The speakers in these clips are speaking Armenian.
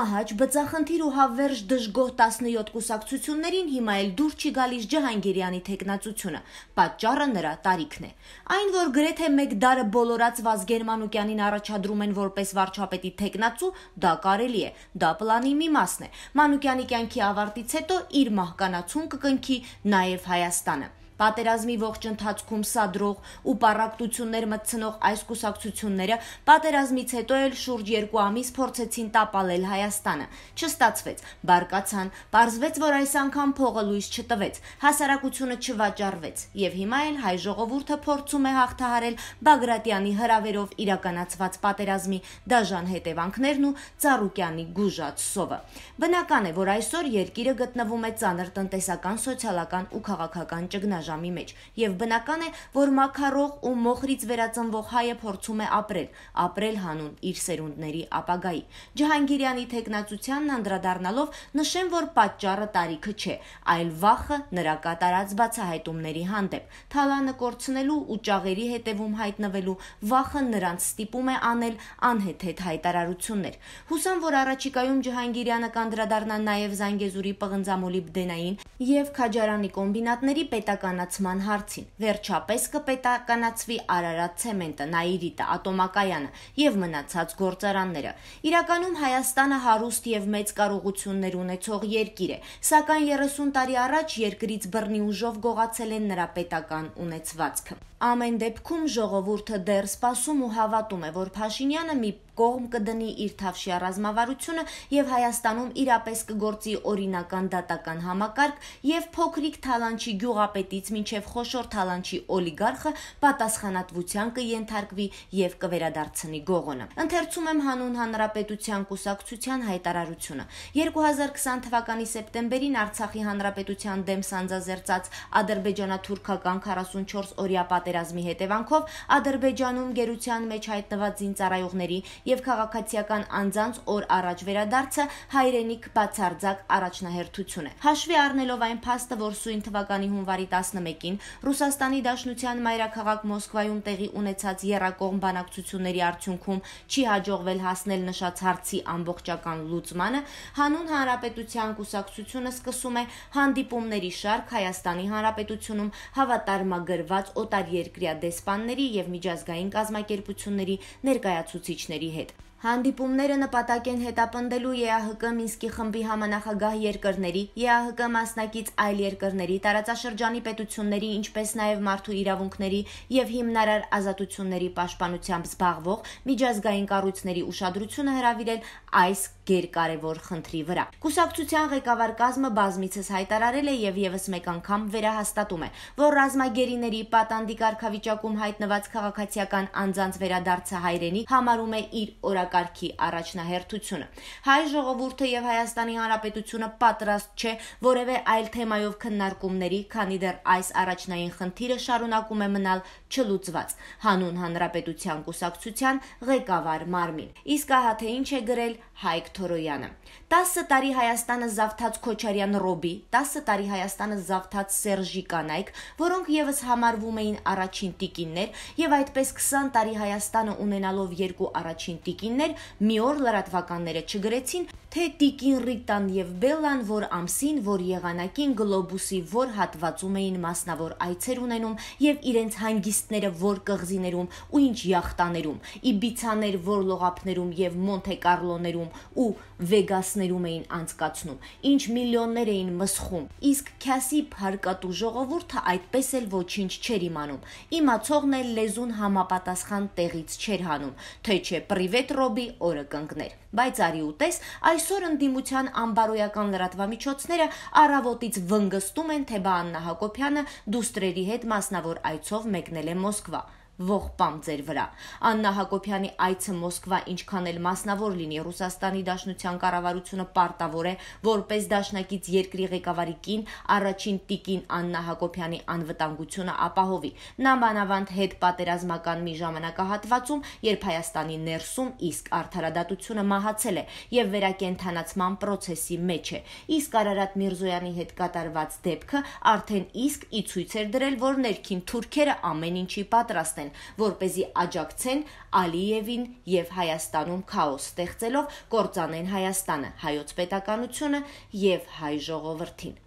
մահաճ, բծախնդիր ու հավերժ դժգոհ 17 կուսակցություններին հիմա էլ դուր չի գալիս Ջահանգիրյանի թեկնածությունը։ Պատճառը նրա տարիքն է։ Այն, որ գրեթե մեկ դարը բոլորած Վազգեն Մանուկյանին առաջադրում են որպես վարչապետի թեկնածու, դա կարելի է, դա պլանի մի մասն է։ Մանուկյանի կյանքի ավարտից հետո իր մահկանացուն կկնքի նաև Հայաստանը։ Պատերազմի ողջ ընթացքում սադրող ու պարակտություններ մտցնող այս կուսակցությունները պատերազմից հետո էլ շուրջ 2 ամիս փորձեցին տապալել Հայաստանը։ Չստացվեց, բարկացան, parzvets, որ այս անգամ փողը լույս չտվեց, հասարակությունը չվաճառվեց, եւ հիմա էլ հայ ժողովուրդը փորձում է հաղթահարել Բագրատյանի հրավերով իրականացված պատերազմի դաժան հետևանքներն ու Ծառուկյանի գուժած սովը։ Բնական է, որ այսօր երկիրը գտնվում է ծանր տնտեսական, սոցիալական ու քաղաքական ճգնաժամի ճգնաժամի մեջ, եւ բնական է, որ մակարող ու մոխրից վերածնվող հայը փորձում է ապրել, ապրել հանուն իր սերունդների ապագայի։ Ջահանգիրյանի թեկնածությանն անդրադառնալով նշեմ, որ պատճառը տարիքը չէ, այլ վախը նրա կատարած բացահայտումների հանդեպ։ Թալանը կորցնելու ու ճաղերի հետևում հայտնվելու վախը նրանց ստիպում է անել անհեթեթ հայտարարություններ։ Հուսամ, որ առաջիկայում Ջահանգիրյանը կանդրադառնա նաև Զանգեզուրի պղնձամոլիբդենային եւ Քաջարանի կոմբինատների պետական իրականացման հարցին։ Վերջապես կպետականացվի Արարատ ցեմենտը, Նաիրիտը, ատոմակայանը եւ մնացած գործարանները։ Իրականում Հայաստանը հարուստ եւ մեծ կարողություններ ունեցող երկիր է, սակայն 30 տարի առաջ երկրից բռնի ուժով գողացել են նրա պետական ունեցվածքը։ Ամեն դեպքում ժողովուրդը դեռ սպասում ու հավատում է, որ Փաշինյանը մի կողմ կդնի իր թավշյա ռազմավարությունը եւ Հայաստանում իրապես կգործի օրինական դատական համակարգ եւ փոքրիկ թալանչի գյուղապետից մինչև մինչև խոշոր թալանչի օլիգարխը պատասխանատվության կենթարկվի եւ կվերադարձնի գողոնը։ Ընթերցում եմ հանուն հանրապետության կուսակցության հայտարարությունը։ 2020 թվականի սեպտեմբերին Արցախի հանրապետության դեմ սանձազերծած ադրբեջանա-թուրքական 44 օրյա պատերազմի հետևանքով Ադրբեջանում գերության մեջ հայտնված զինծառայողների եւ քաղաքացիական անձանց օր առաջ վերադարձը հայրենիք բացարձակ առաջնահերթություն է։ Հաշվի առնելով այն փաստը, որ սույն թվականի հունվարի 10 11-ին Ռուսաստանի Դաշնության մայրաքաղաք Մոսկվայում տեղի ունեցած երրակողմ բանակցությունների արդյունքում չի հաջողվել հասնել նշած հարցի ամբողջական լուծմանը, հանուն հանրապետության կուսակցությունը սկսում է հանդիպումների շարք Հայաստանի Հանրապետությունում հավատարմագրված օտարերկրյա դեսպանների եւ միջազգային կազմակերպությունների ներկայացուցիչների հետ։ Հանդիպումները նպատակ են հետապնդելու ԵԱՀԿ Մինսկի խմբի համանախագահ երկրների, ԵԱՀԿ մասնակից այլ երկրների, տարածաշրջանի պետությունների, ինչպես նաև մարդու իրավունքների եւ հիմնարար ազատությունների պաշտպանությամբ զբաղվող միջազգային կառույցների ուշադրությունը հրավիրել այս գերկարևոր խնդրի վրա։ Կուսակցության ղեկավար կազմը բազմիցս հայտարարել է եւ եւս մեկ անգամ վերահաստատում է, որ ռազմագերիների պատանդի կարգավիճակում հայտնված քաղաքացիական անձանց վերադարձը հայրենի համարում է իր օրակ համակարգի առաջնահերթությունը։ Հայ ժողովուրդը եւ Հայաստանի Հանրապետությունը պատրաստ չէ որևէ այլ թեմայով քննարկումների, քանի դեռ այս առաջնային խնդիրը շարունակում է մնալ չլուծված։ Հանուն Հանրապետության կուսակցության ղեկավար Մարմին։ Իսկ ահա թե ինչ է գրել Հայկ Թորոյանը։ 10 տարի Հայաստանը զավթած Քոչարյան Ռոբի, 10 տարի Հայաստանը զավթած Սերժի կանայք, որոնք եւս համարվում էին առաջին տիկիններ եւ այդպես 20 տարի Հայաստանը ունենալով երկու առաջին տիկին ընկերներ մի օր լրատվականները չգրեցին, թե Տիկին Ռիտան եւ Բելլան, որ ամսին, որ եղանակին գլոբուսի որ հատվածում էին մասնավոր այցեր ունենում եւ իրենց հանգիստները որ կղզիներում ու ինչ յախտաներում, Իբիցաներ որ լողափներում եւ Մոնթե Կարլոներում ու Վեգասներում էին անցկացնում, ինչ միլիոններ էին մսխում։ Իսկ Քյասի փարկատու ժողովուրդը այդպես էլ ոչինչ չէր իմանում։ Իմացողն էլ լեզուն համապատասխան տեղից չէր հանում, թե չէ Պրիվետ Ջոբի օրը կընկներ։ Բայց արի ուտես, այսօր ընդդիմության ամբարոյական լրատվամիջոցները առավոտից վնգստում են, թե Բաննա Հակոբյանը դուստրերի հետ մասնավոր այցով մեկնել է Մոսկվա ողբամ ձեր վրա։ Աննա Հակոբյանի այցը Մոսկվա ինչքան էլ մասնավոր լինի Ռուսաստանի Դաշնության կառավարությունը պարտավոր է որպես դաշնակից երկրի ղեկավարի կին առաջին տիկին Աննա Հակոբյանի անվտանգությունը ապահովի։ Նա մանավանդ հետ պատերազմական մի ժամանակահատվածում, երբ Հայաստանի ներսում իսկ արդարադատությունը մահացել է եւ վերակենդանացման process-ի մեջ է։ Իսկ Արարատ Միրզոյանի հետ կատարված դեպքը արդեն իսկ ի ցույց էր դրել, որ ներքին թուրքերը ամեն ինչի պատրաստ են են, որ เป զի աջակցեն Ալիևին եւ Հայաստանում քաոս ստեղծելով կործանեն Հայաստանը, հայոց պետականությունը եւ հայ ժողովրդին։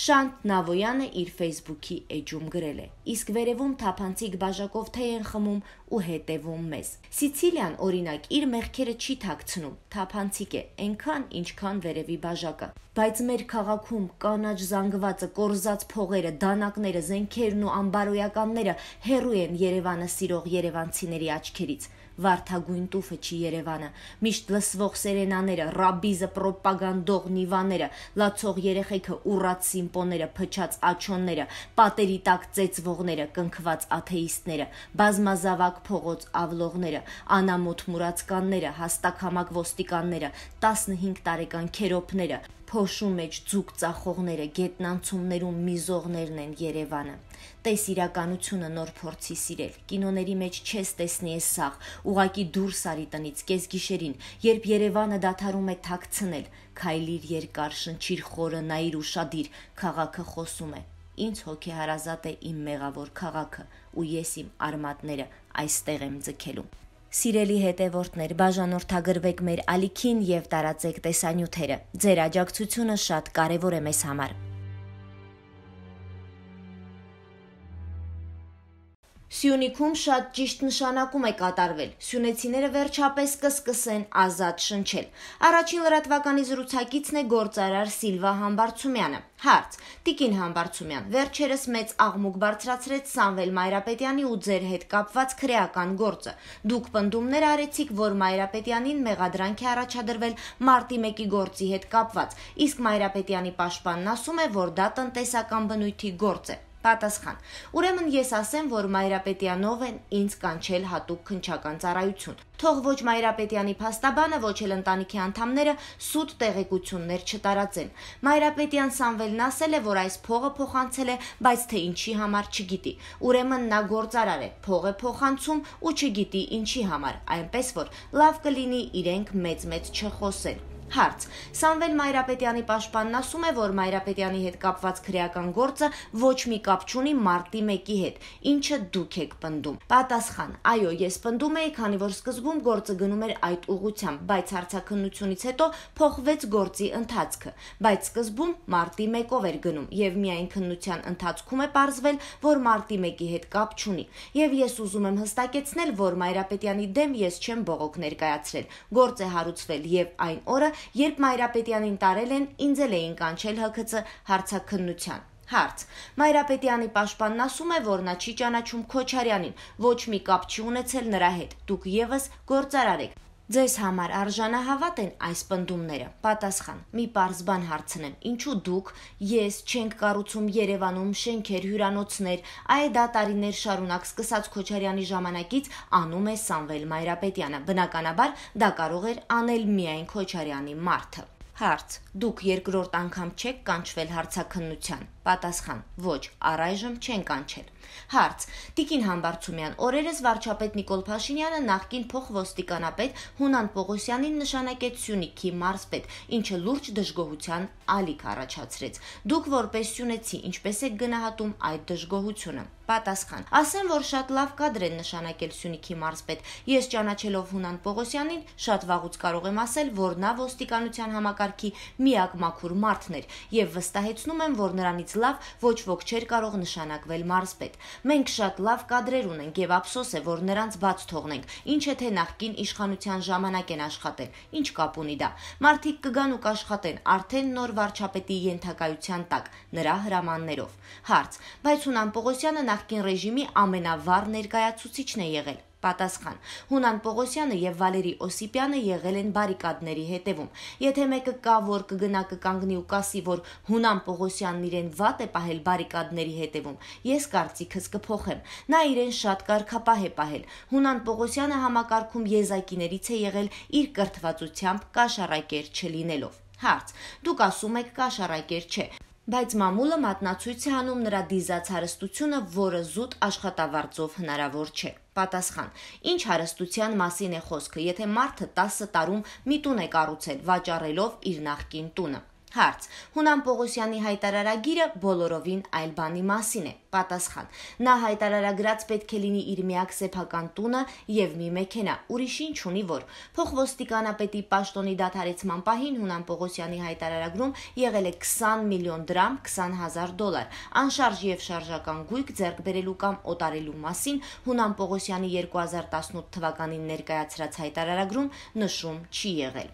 Շանթ Նավոյանը իր Facebook-ի էջում գրել է. Իսկ վերևում թափանցիկ բաժակով թե են խմում ու հետևում մեզ։ Սիցիլիան օրինակ իր մեղքերը չի թաքցնում, թափանցիկ է, այնքան ինչքան վերևի բաժակը։ Բայց մեր քաղաքում կանաչ զանգվածը, կորզած փողերը, դանակները, զենքերն ու անբարոյականները հերոյ են Երևանը սիրող երևանցիների աչքերից վարթագույն տուֆը չի Երևանը, միշտ լսվող սերենաները, ռաբիզը ռոպագանդող նիվաները, լացող երեխեքը ուռած սիմպոները, փչած աչոնները, պատերի տակ ծեծվողները, կնքված աթեիստները, բազմազավակ փողոց ավլողները, անամոթ մուրացկանները, հաստակ համակ ոստիկանները, 15 տարեկան քերոփները, Փոշու մեջ ձուկ ծախողները գետնանցումներում միզողներն են Երևանը։ Տես իրականությունը նոր փորձի սիրել։ Կինոների մեջ չես տեսնի այս սաղ, ուղակի դուրս արի տնից կես գիշերին, երբ Երևանը դադարում է թաքցնել, քայլիր երկար շնչիր խորը նայիր ու շադիր, քաղաքը խոսում է։ Ինչ հոգեհարազատ է իմ մեղավոր քաղաքը ու ես իմ արմատները այստեղ եմ ձգելու։ Սիրելի հետևորդներ, բաժանորդագրվեք մեր ալիքին եւ տարածեք տեսանյութերը։ Ձեր աջակցությունը շատ կարեւոր է մեզ համար։ Սյունիքում շատ ճիշտ նշանակում է կատարվել։ Սյունեցիները վերջապես կսկսեն ազատ շնչել։ Առաջին լրատվականի զրուցակիցն է գործարար Սիլվա Համբարձումյանը։ Հարց. Տիկին Համբարձումյան, վերջերս մեծ աղմուկ բարձրացրեց Սամվել Մայրապետյանի ու ձեր հետ կապված քրեական գործը։ Դուք պնդումներ արեցիք, որ Մայրապետյանին մեղադրանք է առաջադրվել մարտի 1-ի գործի հետ կապված, իսկ Մայրապետյանի պաշտպանն ասում է, որ դա տնտեսական բնույթի գործ է։ Պատասխան. Ուրեմն ես ասեմ, որ Մայրապետյանովն ինձ կանչել հատուկ քնչական ծառայություն։ Թող ոչ Մայրապետյանի փաստաբանը, ոչ էլ ընտանիքի անդամները սուտ տեղեկություններ չտարածեն։ Մայրապետյան Սամվելն ասել է, որ այս փողը փոխանցել է, բայց թե ինչի համար չգիտի։ Ուրեմն նա գործարար է, փողը փոխանցում ու չգիտի ինչի համար, այնպես որ լավ կլինի իրենք մեծ-մեծ չխոսեն։ Հարց. Սամվել Մայրապետյանի պաշտպանն ասում է, որ Մայրապետյանի հետ կապված քրեական գործը ոչ մի կապ չունի մարտի 1-ի հետ, ինչը դուք եք պնդում։ Պատասխան. Այո, ես պնդում էի, քանի որ սկզբում գործը գնում էր այդ ուղությամբ, բայց հարցակնությունից հետո փոխվեց գործի ընթացքը, բայց սկզբում մարտի 1-ով էր գնում եւ միայն քննության ընթացքում է ողջվել, որ մարտի 1-ի հետ կապ չունի։ Եվ ես ուզում եմ հստակեցնել, որ Մայրապետյանի դեմ ես չեմ բողոք ներկայացրել։ Գործ է հարուցվել եւ այն օրը երբ Մայրապետյանին տարել են, ինձ էլ էին կանչել ՀԿՑ հարցաքննության։ Հարց. Մայրապետյանի պաշտպանն ասում է, որ նա չի ճանաչում Քոչարյանին, ոչ մի կապ չի ունեցել նրա հետ։ Դուք եւս գործարար եք։ Ձեզ համար արժանահավատ են այս պնդումները։ Պատասխան. Մի պարզ բան հարցնեմ. Ինչու դուք ես չենք կառուցում Երևանում շենքեր, հյուրանոցներ, այ դա տարիներ շարունակ սկսած Քոչարյանի ժամանակից անում է Սամվել Մայրապետյանը։ Բնականաբար դա կարող էր անել միայն Քոչարյանի մարդը։ Հարց. Դուք երկրորդ անգամ չեք կանչվել հարցաքննության։ Պատասխան. Ոչ, առայժմ չեն կանչել։ Հարց. Տիկին Համբարձումյան, օրերս վարչապետ Նիկոլ Փաշինյանը նախկին փոխոստիկանապետ Հունան Պողոսյանին նշանակեց Սյունիքի մարզպետ, ինչը լուրջ դժգոհության ալիք առաջացրեց։ Դուք որպես սյունեցի ինչպես եք գնահատում այդ դժգոհությունը։ Պատասխան. Ասեմ, որ շատ լավ կադր են նշանակել Սյունիքի մարզպետ։ Ես ճանաչելով Հունան Պողոսյանին շատ վաղուց կարող եմ ասել, որ նա ոստիկանության համակարգի միակ մաքուր մարդն էր եւ վստահեցնում եմ, որ նրանից լավ ոչ ոք չէր կարող նշանակվել մարզպետ հետ։ Մենք շատ լավ կադրեր ունենք եւ ափսոս է, որ նրանց բաց թողնենք։ Ինչ եթե նախկին իշխանության ժամանակ են աշխատել, ինչ կապ ունի դա։ Մարդիկ կգան ու կաշխատեն արդեն նոր վարչապետի ենթակայության տակ նրա հրամաններով։ Հարց. Բայց Սունան Պողոսյանը նախկին ռեժիմի ամենավառ ներկայացուցիչն է եղել։ Պատասխան. Հունան Պողոսյանը եւ Վալերի Օսիպյանը եղել են բարիկադների հետևում։ Եթե մեկը կա, որ կգնա կկանգնի ու կասի, որ Հունան Պողոսյանն իրեն վատ է պահել բարիկադների հետևում, ես կարծիքս կփոխեմ։ Նա իրեն շատ կարկապահ է պահել։ Հունան Պողոսյանը համակարգում եզակիներից է եղել իր կրթվածությամբ կաշառակեր չլինելով։ Հարց. Դուք ասում եք կաշառակեր չէ բայց մամուլը մատնացույց է անում նրա դիզաց հարստությունը, որը զուտ աշխատավարձով հնարավոր չէ։ Պատասխան. Ինչ հարստության մասին է խոսքը, եթե մարդը 10 տարում մի տուն է կառուցել, վաճառելով իր նախկին տունը։ Հարց. Հունան Պողոսյանի հայտարարագիրը բոլորովին այլ բանի մասին է։ Պատասխան. Նա հայտարարագրած պետք է լինի իր միակ սեփական տունը եւ մի մեքենա, ուրիշ ինչ ունի որ։ Փոխոստիկանապետի պաշտոնի դադարեցման պահին Հունան Պողոսյանի հայտարարագրում եղել է 20 միլիոն դրամ, 20000 դոլար։ Անշարժ եւ շարժական գույք ձեռք բերելու կամ օտարելու մասին Հունան Պողոսյանի 2018 թվականին ներկայացրած հայտարարագրում նշում չի եղել։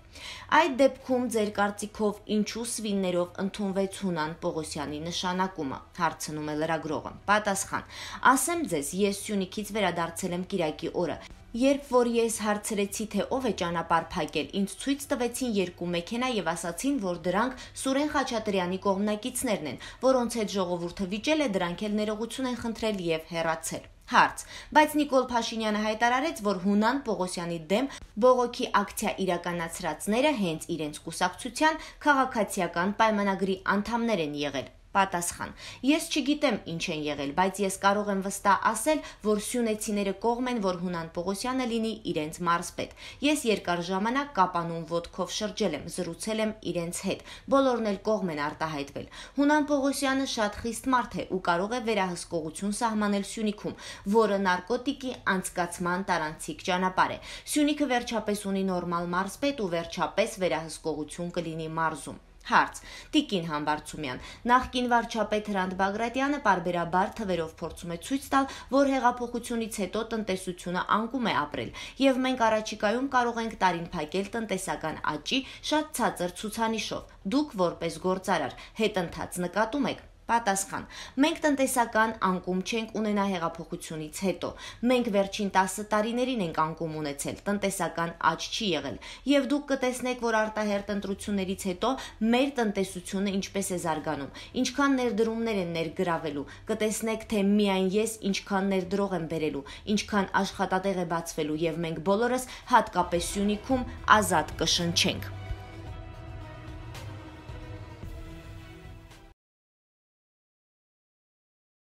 Այդ դեպքում ձեր կարծիքով ինչու սվիններով ընդունվեց Հունան Պողոսյանի նշանակումը, հարցնում է լրագրողը։ Շարունակում. Պատասխան. Ասեմ ձեզ, ես Սյունիքից վերադարձել եմ Կիրակի օրը։ Երբ որ ես հարցրեցի, թե ով է ճանապարհ փակել, ինձ ցույց տվեցին երկու մեքենա եւ ասացին, որ դրանք Սուրեն Խաչատրյանի կողմնակիցներն են, որոնց հետ ժողովուրդը վիճել է, դրանք էլ ներողություն են խնդրել եւ հերացել։ Հարց. Բայց Նիկոլ Փաշինյանը հայտարարեց, որ Հունան Պողոսյանի դեմ բողոքի ակցիա իրականացրածները հենց իրենց կուսակցության քաղաքացիական պայմանագրի անդամներ են եղել։ Պատասխան. Ես չգիտեմ ինչ են եղել, բայց ես կարող եմ վստահ ասել, որ սյունեցիները կողմ են, որ Հունան Պողոսյանը լինի իրենց մարզպետ։ Ես երկար ժամանակ կապանուն ոդկով շրջել եմ, զրուցել եմ իրենց հետ։ Բոլորն էլ կողմ են արտահայտվել։ Հունան Պողոսյանը շատ խիստ մարդ է ու կարող է վերահսկողություն սահմանել Սյունիքում, որը նարկոտիկի անցկացման տարանցիկ ճանապարհ է։ Սյունիքը վերջապես ունի նորմալ մարզպետ ու վերջապես վերահսկողություն կլինի մարզում։ Հարց. Տիկին Համբարձումյան. Նախկին վարչապետ Հրանտ Բագրատյանը parberabar թվերով փորձում է ցույց տալ, որ հեղափոխությունից հետո տնտեսությունը անկում է ապրել, եւ մենք առաջիկայում կարող ենք տարին փակել տնտեսական աճի շատ ցածր ցուցանիշով։ Դուք որպես գործարար հետընթաց նկատում եք Պատասխան. Մենք տնտեսական անկում չենք ունենա հեղափոխությունից հետո։ Մենք վերջին 10 տարիներին ենք անկում ունեցել, տնտեսական աճ չի եղել։ Եվ դուք կտեսնեք, որ արտահերտ ընտրություններից հետո մեր տնտեսությունը ինչպես է զարգանում, ինչքան ներդրումներ են ներգրավելու։ Կտեսնեք, թե միայն ես ինչքան ներդրող եմ բերելու, ինչքան աշխատատեղ է բացվելու եւ մենք բոլորս հատկապես Սյունիքում ազատ կշնչենք։